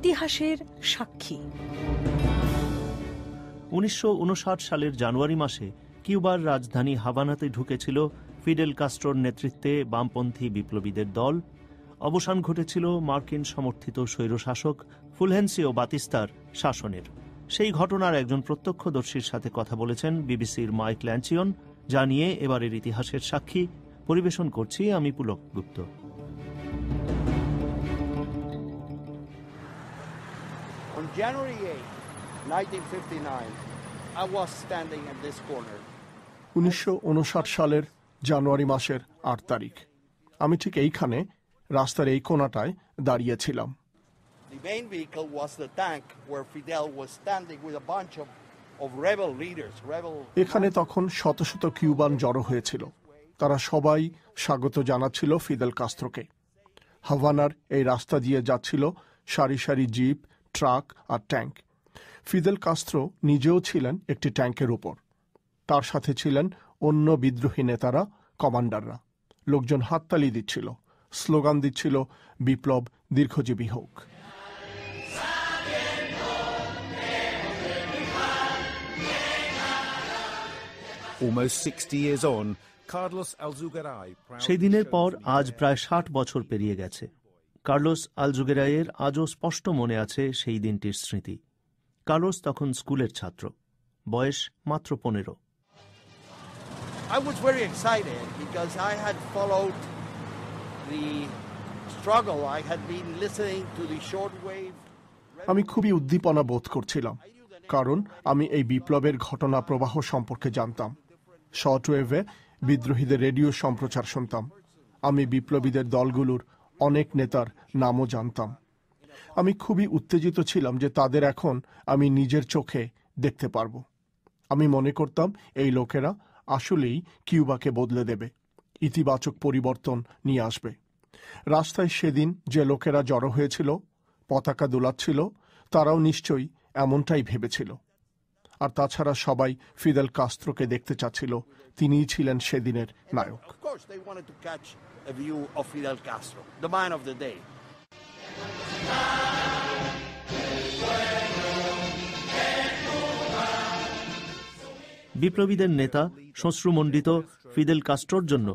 ইতিহাসের সাক্ষী উনিশশো সালের জানুয়ারি মাসে কিউবার রাজধানী হাভানাতে ঢুকেছিল ফিডেল কাস্ট্রোর নেতৃত্বে বামপন্থী বিপ্লবীদের দল অবসান ঘটেছিল মার্কিন সমর্থিত স্বৈরশাসক ফুলহেন্সিও বাতিস্তার শাসনের সেই ঘটনার একজন প্রত্যক্ষদর্শীর সাথে কথা বলেছেন বিবিসির মাইক ল্যাঞ্চিয়ন যা নিয়ে এবারের ইতিহাসের সাক্ষী পরিবেশন করছি আমি পুলক গুপ্ত January 8, 1959, I was standing in this corner. উনিশশো সালের জানুয়ারি মাসের আট তারিখ আমি ঠিক এইখানে রাস্তার এই কোনাটায় দাঁড়িয়েছিলাম The main vehicle was the tank where Fidel was standing with a bunch of এখানে তখন শত শত কিউবান জড়ো হয়েছিল তারা সবাই স্বাগত জানাচ্ছিল ফিদেল কাস্ত্রকে হাভানার এই রাস্তা দিয়ে যাচ্ছিল সারি সারি জিপ ট্রাক আর ট্যাঙ্ক ফিদেল কাস্ত্রো নিজেও ছিলেন একটি ট্যাঙ্কের উপর তার সাথে ছিলেন অন্য বিদ্রোহী নেতারা কমান্ডাররা লোকজন হাততালি দিচ্ছিল স্লোগান দিচ্ছিল বিপ্লব দীর্ঘজীবী হোক সেই দিনের পর আজ প্রায় ষাট বছর পেরিয়ে গেছে কার্লোস আলজুগেরায়ের আজও স্পষ্ট মনে আছে সেই দিনটির স্মৃতি কার্লোস তখন স্কুলের ছাত্র বয়স মাত্র পনেরো I was very excited because I had followed the struggle. I had been listening to the shortwave. আমি খুবই উদ্দীপনা বোধ করছিলাম কারণ আমি এই বিপ্লবের ঘটনা প্রবাহ সম্পর্কে জানতাম শর্টওয়েভে বিদ্রোহীদের রেডিও সম্প্রচার শুনতাম আমি বিপ্লবীদের দলগুলোর অনেক নেতার নামও জানতাম আমি খুবই উত্তেজিত ছিলাম যে তাদের এখন আমি নিজের চোখে দেখতে পারব আমি মনে করতাম এই লোকেরা আসলেই কিউবাকে বদলে দেবে ইতিবাচক পরিবর্তন নিয়ে আসবে রাস্তায় সেদিন যে লোকেরা জড়ো হয়েছিল পতাকা দোলাচ্ছিল তারাও নিশ্চয়ই এমনটাই ভেবেছিল আর তাছাড়া সবাই ফিদেল কাস্ত্রকে দেখতে চাচ্ছিল তিনিই ছিলেন সেদিনের নায়ক a view of Fidel Castro, the man of the day. বিপ্লবীদের নেতা শশ্রুমণ্ডিত ফিদেল কাস্ট্রোর জন্য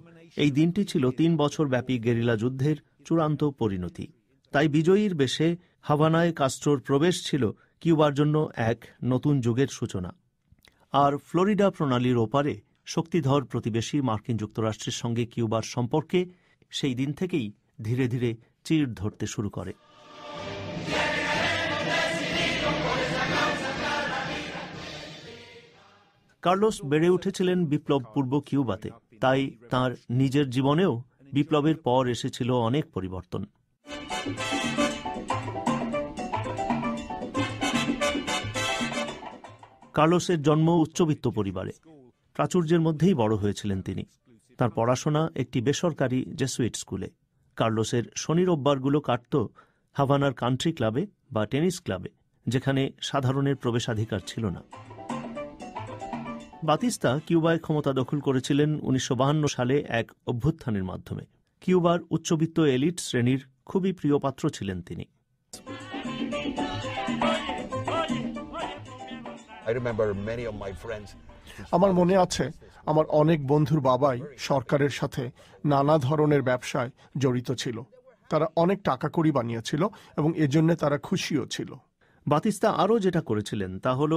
এই দিনটি ছিল তিন বছর ব্যাপী গেরিলা যুদ্ধের চূড়ান্ত পরিণতি তাই বিজয়ীর বেশে হাভানায় কাস্ট্রোর প্রবেশ ছিল কিউবার জন্য এক নতুন যুগের সূচনা আর ফ্লোরিডা প্রণালীর ওপারে শক্তিধর প্রতিবেশী মার্কিন যুক্তরাষ্ট্রের সঙ্গে কিউবার সম্পর্কে সেই দিন থেকেই ধীরে ধীরে চিড় ধরতে শুরু করে কার্লোস বেড়ে উঠেছিলেন বিপ্লব পূর্ব কিউবাতে তাই তার নিজের জীবনেও বিপ্লবের পর এসেছিল অনেক পরিবর্তন কার্লোসের জন্ম উচ্চবিত্ত পরিবারে প্রাচুর্যের মধ্যেই বড় হয়েছিলেন তিনি তার পড়াশোনা একটি বেসরকারি জেসুইট স্কুলে কার্লোসের শনি রোববারগুলো কাটত হাভানার কান্ট্রি ক্লাবে বা টেনিস ক্লাবে যেখানে সাধারণের প্রবেশাধিকার ছিল না বাতিস্তা কিউবায় ক্ষমতা দখল করেছিলেন উনিশশো সালে এক অভ্যুত্থানের মাধ্যমে কিউবার উচ্চবিত্ত এলিট শ্রেণীর খুবই প্রিয় পাত্র ছিলেন তিনি I remember many of my friends আমার মনে আছে আমার অনেক বন্ধুর বাবাই সরকারের সাথে নানা ধরনের ব্যবসায় জড়িত ছিল তারা অনেক টাকা করি বানিয়েছিল এবং এজন্য তারা খুশিও ছিল বাতিস্তা আরও যেটা করেছিলেন তা হল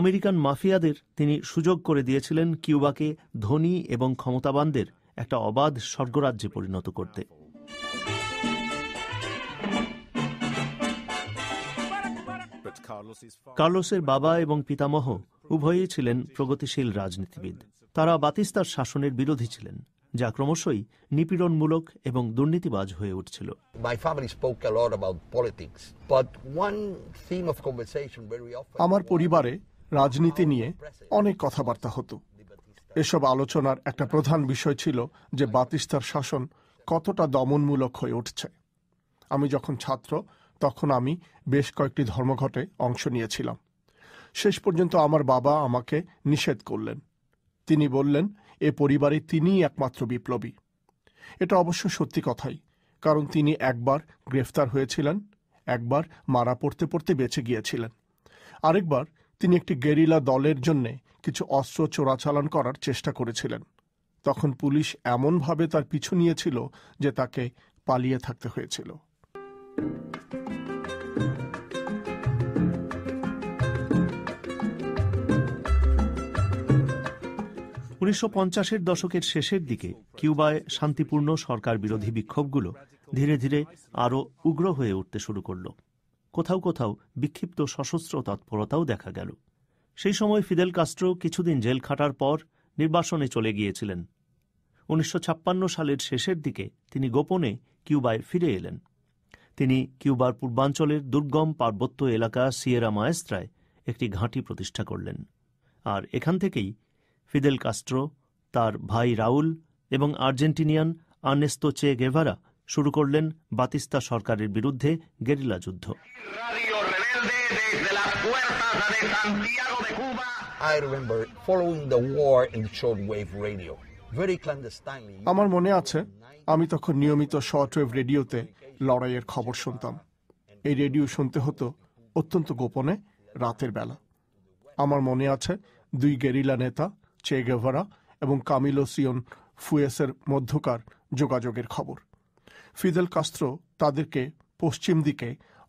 আমেরিকান মাফিয়াদের তিনি সুযোগ করে দিয়েছিলেন কিউবাকে ধনী এবং ক্ষমতাবানদের একটা অবাধ স্বর্গরাজ্যে পরিণত করতে কার্লোসের বাবা এবং পিতামহ উভয়ই ছিলেন প্রগতিশীল রাজনীতিবিদ তারা বাতিস্তার শাসনের বিরোধী ছিলেন যা ক্রমশই নিপীড়নমূলক এবং দুর্নীতিবাজ হয়ে উঠছিল আমার পরিবারে রাজনীতি নিয়ে অনেক কথাবার্তা হতো এসব আলোচনার একটা প্রধান বিষয় ছিল যে বাতিস্তার শাসন কতটা দমনমূলক হয়ে উঠছে আমি যখন ছাত্র তখন আমি বেশ কয়েকটি ধর্মঘটে অংশ নিয়েছিলাম শেষ পর্যন্ত আমার বাবা আমাকে নিষেধ করলেন তিনি বললেন এ পরিবারে তিনিই একমাত্র বিপ্লবী এটা অবশ্য সত্যি কথাই কারণ তিনি একবার গ্রেফতার হয়েছিলেন একবার মারা পড়তে পড়তে বেঁচে গিয়েছিলেন আরেকবার তিনি একটি গেরিলা দলের জন্য কিছু অস্ত্র চোরাচালান করার চেষ্টা করেছিলেন তখন পুলিশ এমনভাবে তার পিছু নিয়েছিল যে তাকে পালিয়ে থাকতে হয়েছিল উনিশশো পঞ্চাশের দশকের শেষের দিকে কিউবায় শান্তিপূর্ণ সরকার বিরোধী বিক্ষোভগুলো ধীরে ধীরে আরও উগ্র হয়ে উঠতে শুরু করল কোথাও কোথাও বিক্ষিপ্ত সশস্ত্র তৎপরতাও দেখা গেল সেই সময় ফিদেল কাস্ট্রো কিছুদিন জেল খাটার পর নির্বাসনে চলে গিয়েছিলেন উনিশশো সালের শেষের দিকে তিনি গোপনে কিউবায় ফিরে এলেন তিনি কিউবার পূর্বাঞ্চলের দুর্গম পার্বত্য এলাকা সিয়েরা মায়েস্ত্রায় একটি ঘাঁটি প্রতিষ্ঠা করলেন আর এখান থেকেই ফিদেল কাস্ট্রো তার ভাই রাউল এবং আর্জেন্টিনিয়ান আর্নেস্তো চে গেভারা শুরু করলেন বাতিস্তা সরকারের বিরুদ্ধে গেরিলা যুদ্ধ আমার মনে আছে আমি তখন নিয়মিত শর্ট ওয়েভ রেডিওতে লড়াইয়ের খবর শুনতাম এই রেডিও শুনতে হতো অত্যন্ত গোপনে রাতের বেলা আমার মনে আছে দুই গেরিলা নেতা চে গেভারা এবং কামিলো সিয়ন ফুয়েসের মধ্যকার যোগাযোগের খবর ফিদেল কাস্ত্রো তাদেরকে পশ্চিম দিকে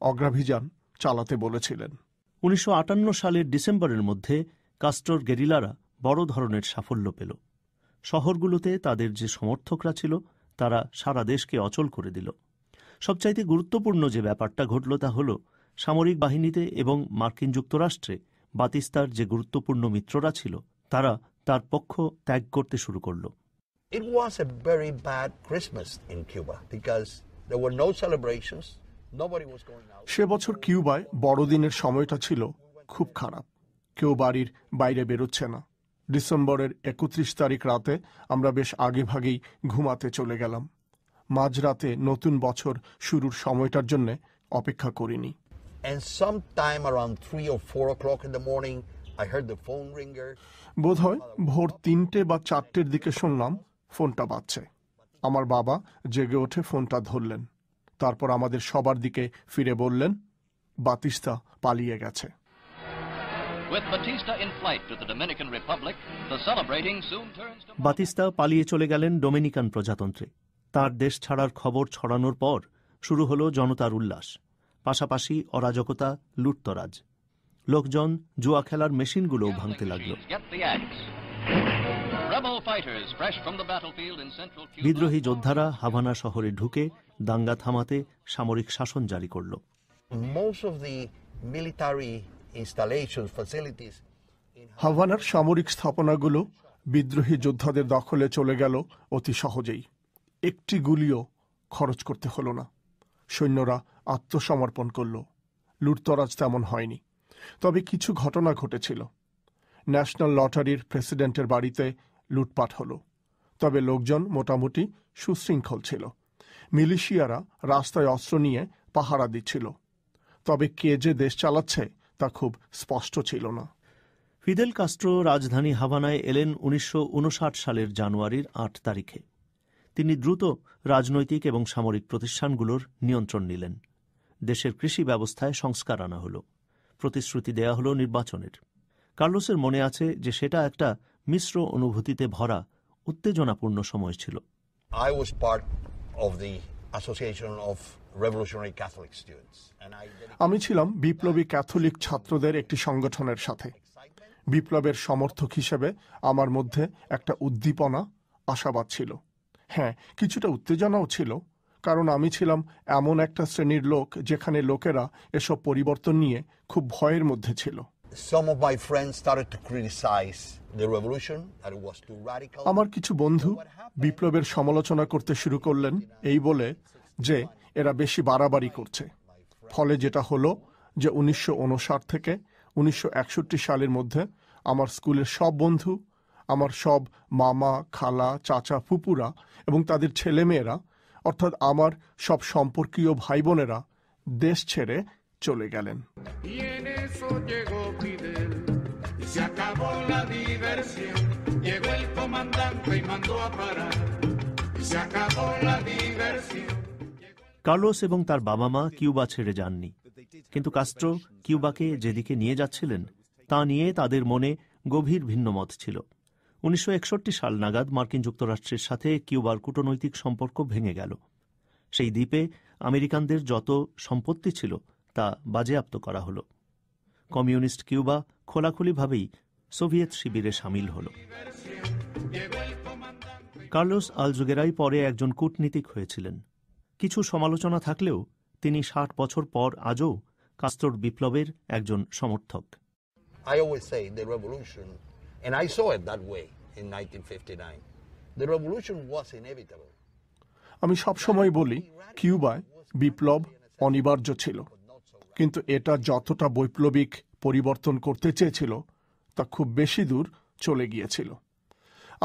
অগ্রাভিযান চালাতে বলেছিলেন উনিশশো সালের ডিসেম্বরের মধ্যে কাস্ট্রোর গেরিলারা বড় ধরনের সাফল্য পেল শহরগুলোতে তাদের যে সমর্থকরা ছিল তারা সারা দেশকে অচল করে দিল সবচাইতে গুরুত্বপূর্ণ যে ব্যাপারটা ঘটল তা হল সামরিক বাহিনীতে এবং মার্কিন যুক্তরাষ্ট্রে বাতিস্তার যে গুরুত্বপূর্ণ মিত্ররা ছিল তারা তার পক্ষ ত্যাগ করতে শুরু করল It was a very bad Christmas in Cuba because there were no celebrations. Nobody was going out. সে বছর কিউবায় বড়দিনের সময়টা ছিল খুব খারাপ কেউ বাড়ির বাইরে বেরোচ্ছে না ডিসেম্বরের একত্রিশ তারিখ রাতে আমরা বেশ আগেভাগেই ঘুমাতে চলে গেলাম মাঝরাতে নতুন বছর শুরুর সময়টার জন্য অপেক্ষা করিনি And sometime around 3 or 4 o'clock in the morning, বোধ হয় ভোর তিনটে বা চারটের দিকে শুনলাম ফোনটা বাজছে আমার বাবা জেগে ওঠে ফোনটা ধরলেন তারপর আমাদের সবার দিকে ফিরে বললেন বাতিস্তা পালিয়ে গেছে বাতিস্তা পালিয়ে চলে গেলেন ডোমিনিকান প্রজাতন্ত্রে তার দেশ ছাড়ার খবর ছড়ানোর পর শুরু হলো জনতার উল্লাস পাশাপাশি অরাজকতা লুটতরাজ লোকজন জুয়া খেলার মেশিনগুলো ভাঙতে লাগলো বিদ্রোহী যোদ্ধারা হাভানা শহরে ঢুকে দাঙ্গা থামাতে সামরিক শাসন জারি করল হাভানার সামরিক স্থাপনাগুলো বিদ্রোহী যোদ্ধাদের দখলে চলে গেল অতি সহজেই একটি গুলিও খরচ করতে হল না সৈন্যরা আত্মসমর্পণ করল লুটতরাজ তেমন হয়নি তবে কিছু ঘটনা ঘটেছিল ন্যাশনাল লটারির প্রেসিডেন্টের বাড়িতে লুটপাট হল তবে লোকজন মোটামুটি সুশৃঙ্খল ছিল মিলিশিয়ারা রাস্তায় অস্ত্র নিয়ে পাহারা দিচ্ছিল তবে কে যে দেশ চালাচ্ছে তা খুব স্পষ্ট ছিল না ফিদেল কাস্ট্রো রাজধানী হাভানায় এলেন উনিশশো সালের জানুয়ারির আট তারিখে তিনি দ্রুত রাজনৈতিক এবং সামরিক প্রতিষ্ঠানগুলোর নিয়ন্ত্রণ নিলেন দেশের কৃষি ব্যবস্থায় সংস্কার আনা হলো প্রতিশ্রুতি দেয়া হলো নির্বাচনের কার্লোসের মনে আছে যে সেটা একটা মিশ্র অনুভূতিতে ভরা উত্তেজনাপূর্ণ সময় ছিল পার্ট অফ অ্যাসোসিয়েশন অফ আমি ছিলাম বিপ্লবী ক্যাথলিক ছাত্রদের একটি সংগঠনের সাথে বিপ্লবের সমর্থক হিসেবে আমার মধ্যে একটা উদ্দীপনা আশাবাদ ছিল হ্যাঁ কিছুটা উত্তেজনাও ছিল কারণ আমি ছিলাম এমন একটা শ্রেণীর লোক যেখানে লোকেরা এসব পরিবর্তন নিয়ে খুব ভয়ের মধ্যে ছিল আমার কিছু বন্ধু বিপ্লবের সমালোচনা করতে শুরু করলেন এই বলে যে এরা বেশি বাড়াবাড়ি করছে ফলে যেটা হলো যে উনিশশো থেকে উনিশশো সালের মধ্যে আমার স্কুলের সব বন্ধু আমার সব মামা খালা চাচা ফুপুরা এবং তাদের ছেলেমেয়েরা অর্থাৎ আমার সব সম্পর্কীয় ভাই বোনেরা দেশ ছেড়ে চলে গেলেন কার্লোস এবং তার বাবা মা কিউবা ছেড়ে যাননি কিন্তু কাস্ট্রো কিউবাকে যেদিকে নিয়ে যাচ্ছিলেন তা নিয়ে তাদের মনে গভীর ভিন্নমত ছিল উনিশশো সাল নাগাদ মার্কিন যুক্তরাষ্ট্রের সাথে কিউবার কূটনৈতিক সম্পর্ক ভেঙে গেল সেই দ্বীপে আমেরিকানদের যত সম্পত্তি ছিল তা বাজেয়াপ্ত করা হল কমিউনিস্ট কিউবা খোলাখুলিভাবেই সোভিয়েত শিবিরে সামিল হল কার্লোস আলজুগেরাই পরে একজন কূটনীতিক হয়েছিলেন কিছু সমালোচনা থাকলেও তিনি ষাট বছর পর আজও কাস্তর বিপ্লবের একজন সমর্থক I always say the revolution And I saw it that way in 1959. The revolution was inevitable. আমি সব সময় বলি কিউবায় বিপ্লব অনিবার্য ছিল কিন্তু এটা যতটা বৈপ্লবিক পরিবর্তন করতে চেয়েছিল তা খুব বেশি দূর চলে গিয়েছিল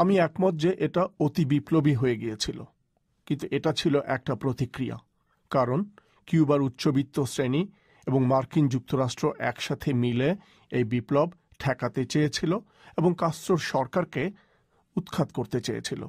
আমি একমত যে এটা অতি বিপ্লবী হয়ে গিয়েছিল কিন্তু এটা ছিল একটা প্রতিক্রিয়া কারণ কিউবার উচ্চবিত্ত শ্রেণী এবং মার্কিন যুক্তরাষ্ট্র একসাথে মিলে এই বিপ্লব ঠেকাতে চেয়েছিল এবং কাস্ত্রোর সরকারকে উৎখাত করতে চেয়েছিল